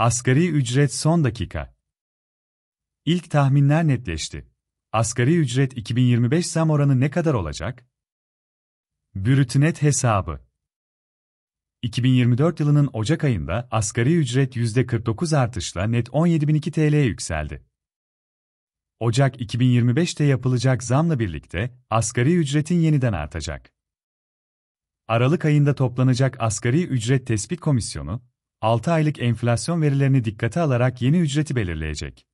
Asgari ücret son dakika. İlk tahminler netleşti. Asgari ücret 2025 zam oranı ne kadar olacak? Brütünet hesabı 2024 yılının Ocak ayında asgari ücret %49 artışla net 17.002 TL'ye yükseldi. Ocak 2025'te yapılacak zamla birlikte asgari ücretin yeniden artacak. Aralık ayında toplanacak Asgari Ücret Tespit Komisyonu, 6 aylık enflasyon verilerini dikkate alarak yeni ücreti belirleyecek.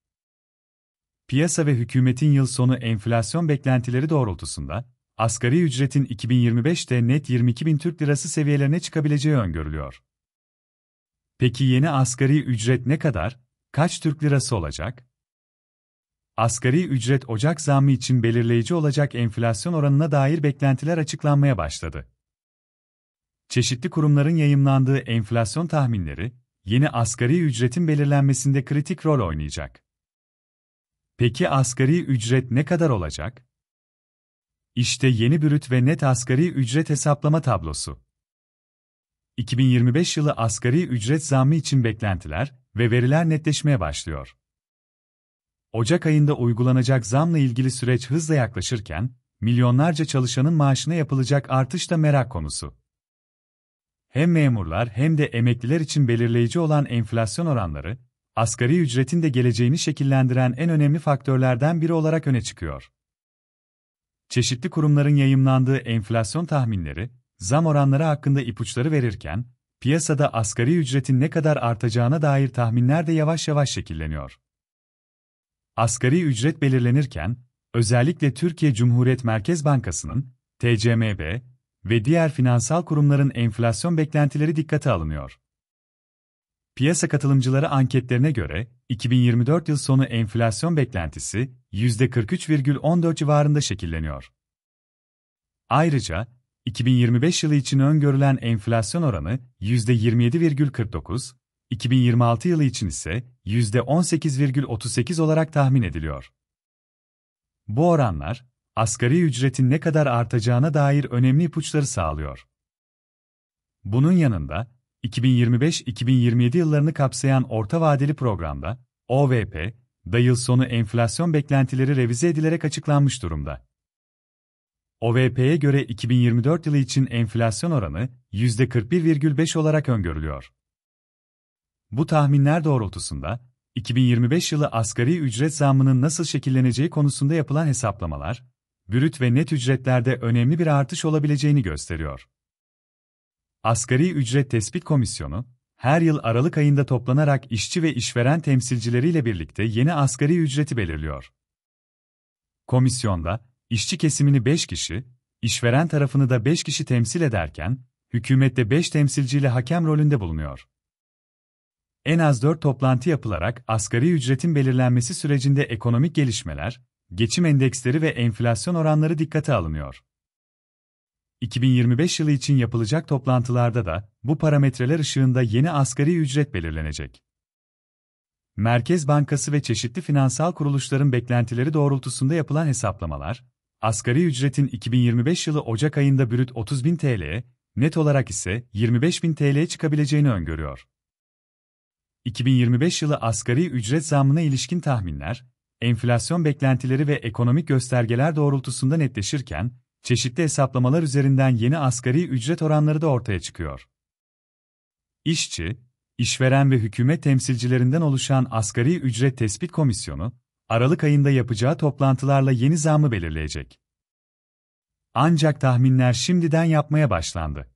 Piyasa ve hükümetin yıl sonu enflasyon beklentileri doğrultusunda, asgari ücretin 2025'te net 22 bin Türk lirası seviyelerine çıkabileceği öngörülüyor. Peki yeni asgari ücret ne kadar, kaç Türk lirası olacak? Asgari ücret Ocak zammı için belirleyici olacak enflasyon oranına dair beklentiler açıklanmaya başladı. Çeşitli kurumların yayımlandığı enflasyon tahminleri, yeni asgari ücretin belirlenmesinde kritik rol oynayacak. Peki asgari ücret ne kadar olacak? İşte yeni brüt ve net asgari ücret hesaplama tablosu. 2025 yılı asgari ücret zammı için beklentiler ve veriler netleşmeye başlıyor. Ocak ayında uygulanacak zamla ilgili süreç hızla yaklaşırken, milyonlarca çalışanın maaşına yapılacak artış da merak konusu hem memurlar hem de emekliler için belirleyici olan enflasyon oranları, asgari ücretin de geleceğini şekillendiren en önemli faktörlerden biri olarak öne çıkıyor. Çeşitli kurumların yayımlandığı enflasyon tahminleri, zam oranları hakkında ipuçları verirken, piyasada asgari ücretin ne kadar artacağına dair tahminler de yavaş yavaş şekilleniyor. Asgari ücret belirlenirken, özellikle Türkiye Cumhuriyet Merkez Bankası'nın TCMB, ve diğer finansal kurumların enflasyon beklentileri dikkate alınıyor. Piyasa katılımcıları anketlerine göre 2024 yıl sonu enflasyon beklentisi %43,14 civarında şekilleniyor. Ayrıca 2025 yılı için öngörülen enflasyon oranı %27,49, 2026 yılı için ise %18,38 olarak tahmin ediliyor. Bu oranlar asgari ücretin ne kadar artacağına dair önemli ipuçları sağlıyor. Bunun yanında, 2025-2027 yıllarını kapsayan orta vadeli programda, OVP, dayıl sonu enflasyon beklentileri revize edilerek açıklanmış durumda. OVP'ye göre 2024 yılı için enflasyon oranı %41,5 olarak öngörülüyor. Bu tahminler doğrultusunda, 2025 yılı asgari ücret zammının nasıl şekilleneceği konusunda yapılan hesaplamalar, brüt ve net ücretlerde önemli bir artış olabileceğini gösteriyor. Asgari Ücret Tespit Komisyonu, her yıl Aralık ayında toplanarak işçi ve işveren temsilcileriyle birlikte yeni asgari ücreti belirliyor. Komisyonda, işçi kesimini 5 kişi, işveren tarafını da 5 kişi temsil ederken, hükümette 5 temsilciyle hakem rolünde bulunuyor. En az 4 toplantı yapılarak asgari ücretin belirlenmesi sürecinde ekonomik gelişmeler, geçim endeksleri ve enflasyon oranları dikkate alınıyor. 2025 yılı için yapılacak toplantılarda da bu parametreler ışığında yeni asgari ücret belirlenecek. Merkez Bankası ve çeşitli finansal kuruluşların beklentileri doğrultusunda yapılan hesaplamalar, asgari ücretin 2025 yılı Ocak ayında bürüt 30 bin TL, net olarak ise 25 bin TL'ye çıkabileceğini öngörüyor. 2025 yılı asgari ücret zammına ilişkin tahminler, enflasyon beklentileri ve ekonomik göstergeler doğrultusunda netleşirken, çeşitli hesaplamalar üzerinden yeni asgari ücret oranları da ortaya çıkıyor. İşçi, işveren ve hükümet temsilcilerinden oluşan Asgari Ücret Tespit Komisyonu, Aralık ayında yapacağı toplantılarla yeni zamı belirleyecek. Ancak tahminler şimdiden yapmaya başlandı.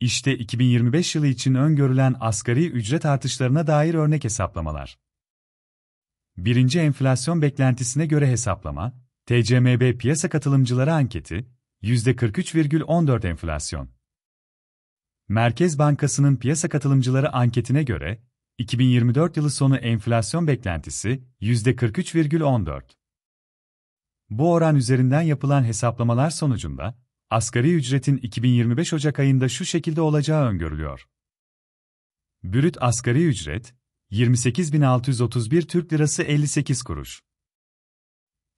İşte 2025 yılı için öngörülen asgari ücret artışlarına dair örnek hesaplamalar. Birinci enflasyon beklentisine göre hesaplama, TCMB piyasa katılımcıları anketi, %43,14 enflasyon. Merkez Bankası'nın piyasa katılımcıları anketine göre, 2024 yılı sonu enflasyon beklentisi %43,14. Bu oran üzerinden yapılan hesaplamalar sonucunda, asgari ücretin 2025 Ocak ayında şu şekilde olacağı öngörülüyor. Brüt asgari ücret, 28.631 Türk Lirası 58 kuruş.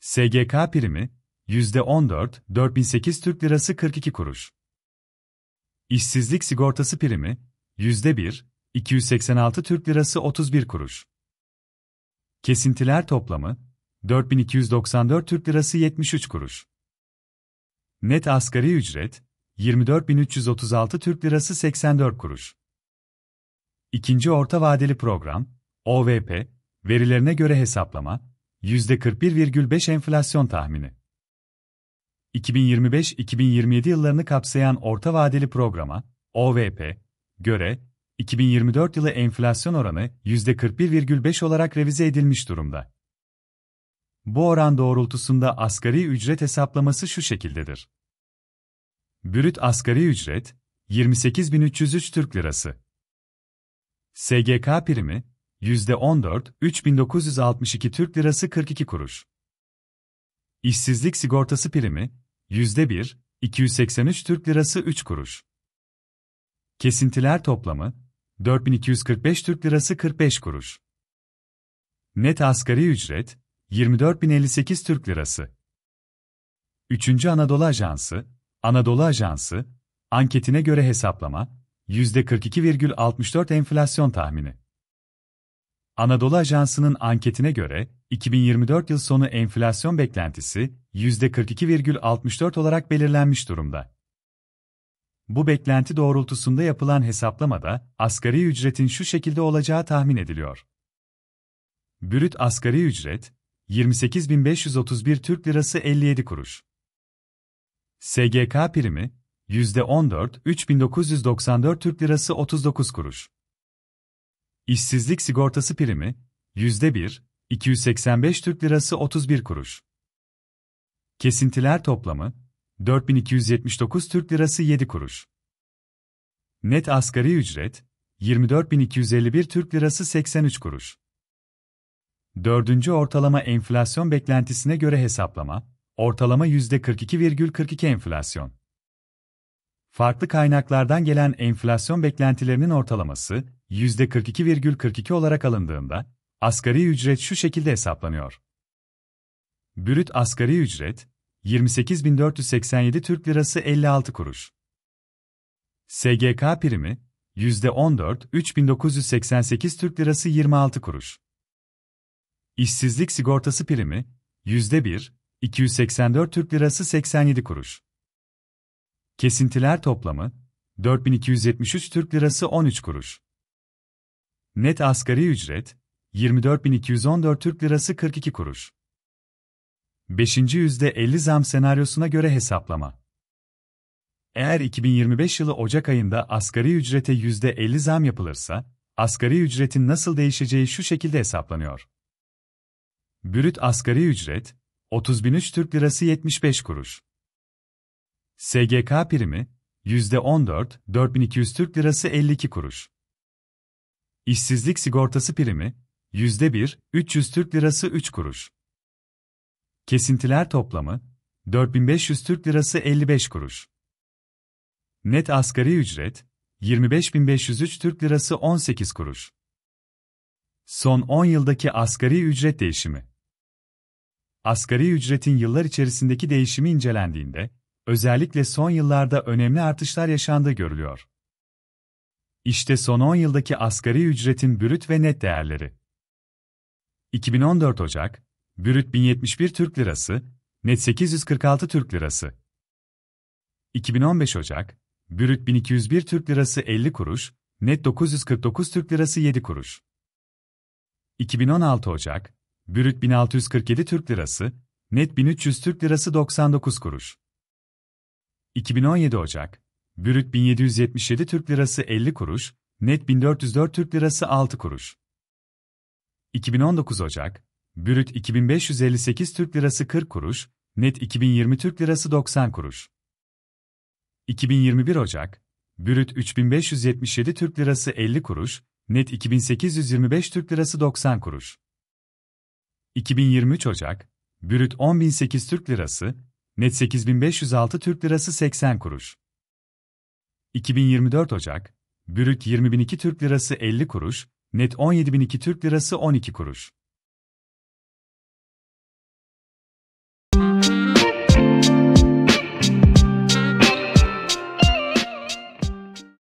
SGK primi %14, 4008 Türk Lirası 42 kuruş. İşsizlik sigortası primi %1, 286 Türk Lirası 31 kuruş. Kesintiler toplamı 4294 Türk Lirası 73 kuruş. Net asgari ücret 24336 Türk Lirası 84 kuruş. İkinci orta vadeli program, OVP, verilerine göre hesaplama, %41,5 enflasyon tahmini. 2025-2027 yıllarını kapsayan orta vadeli programa, OVP, göre, 2024 yılı enflasyon oranı %41,5 olarak revize edilmiş durumda. Bu oran doğrultusunda asgari ücret hesaplaması şu şekildedir. Brüt asgari ücret, 28.303 Türk Lirası. SGK primi %14 3962 Türk Lirası 42 kuruş. İşsizlik sigortası primi %1 283 Türk Lirası 3 kuruş. Kesintiler toplamı 4245 Türk Lirası 45 kuruş. Net asgari ücret 24058 Türk Lirası. 3. Anadolu Ajansı, Anadolu Ajansı, anketine göre hesaplama, %42,64 enflasyon tahmini. Anadolu Ajansı'nın anketine göre 2024 yıl sonu enflasyon beklentisi %42,64 olarak belirlenmiş durumda. Bu beklenti doğrultusunda yapılan hesaplamada asgari ücretin şu şekilde olacağı tahmin ediliyor. Brüt asgari ücret 28.531 Türk Lirası 57 kuruş. SGK primi %14, 3994 Türk Lirası 39 kuruş. İşsizlik sigortası primi, %1, 285 Türk Lirası 31 kuruş. Kesintiler toplamı, 4279 Türk Lirası 7 kuruş. Net asgari ücret, 24.251 Türk Lirası 83 kuruş. Dördüncü ortalama enflasyon beklentisine göre hesaplama, ortalama %42,42 enflasyon farklı kaynaklardan gelen enflasyon beklentilerinin ortalaması %42,42 olarak alındığında asgari ücret şu şekilde hesaplanıyor. Brüt asgari ücret 28.487 Türk Lirası 56 kuruş. SGK primi %14 3988 Türk Lirası 26 kuruş. İşsizlik sigortası primi %1 284 Türk Lirası 87 kuruş. Kesintiler toplamı 4273 Türk Lirası 13 kuruş. Net asgari ücret 24214 Türk Lirası 42 kuruş. 5. yüzde %50 zam senaryosuna göre hesaplama. Eğer 2025 yılı Ocak ayında asgari ücrete yüzde %50 zam yapılırsa, asgari ücretin nasıl değişeceği şu şekilde hesaplanıyor. Brüt asgari ücret 30.003 Türk Lirası 75 kuruş. SGK primi %14 4200 Türk Lirası 52 kuruş. İşsizlik sigortası primi %1 300 Türk Lirası 3 kuruş. Kesintiler toplamı 4500 Türk Lirası 55 kuruş. Net asgari ücret 25503 Türk Lirası 18 kuruş. Son 10 yıldaki asgari ücret değişimi. Asgari ücretin yıllar içerisindeki değişimi incelendiğinde özellikle son yıllarda önemli artışlar yaşandığı görülüyor. İşte son 10 yıldaki asgari ücretin brüt ve net değerleri. 2014 Ocak, brüt 1071 Türk Lirası, net 846 Türk Lirası. 2015 Ocak, brüt 1201 Türk Lirası 50 kuruş, net 949 Türk Lirası 7 kuruş. 2016 Ocak, brüt 1647 Türk Lirası, net 1300 Türk Lirası 99 kuruş. 2017 Ocak, bürüt 1777 Türk Lirası 50 kuruş, net 1404 Türk Lirası 6 kuruş. 2019 Ocak, bürüt 2558 Türk Lirası 40 kuruş, net 2020 Türk Lirası 90 kuruş. 2021 Ocak, bürüt 3577 Türk Lirası 50 kuruş, net 2825 Türk Lirası 90 kuruş. 2023 Ocak, bürüt 10008 Türk Lirası, Net 8506 Türk Lirası 80 kuruş. 2024 Ocak, Bürük 20002 Türk Lirası 50 kuruş, net 17002 Türk Lirası 12 kuruş.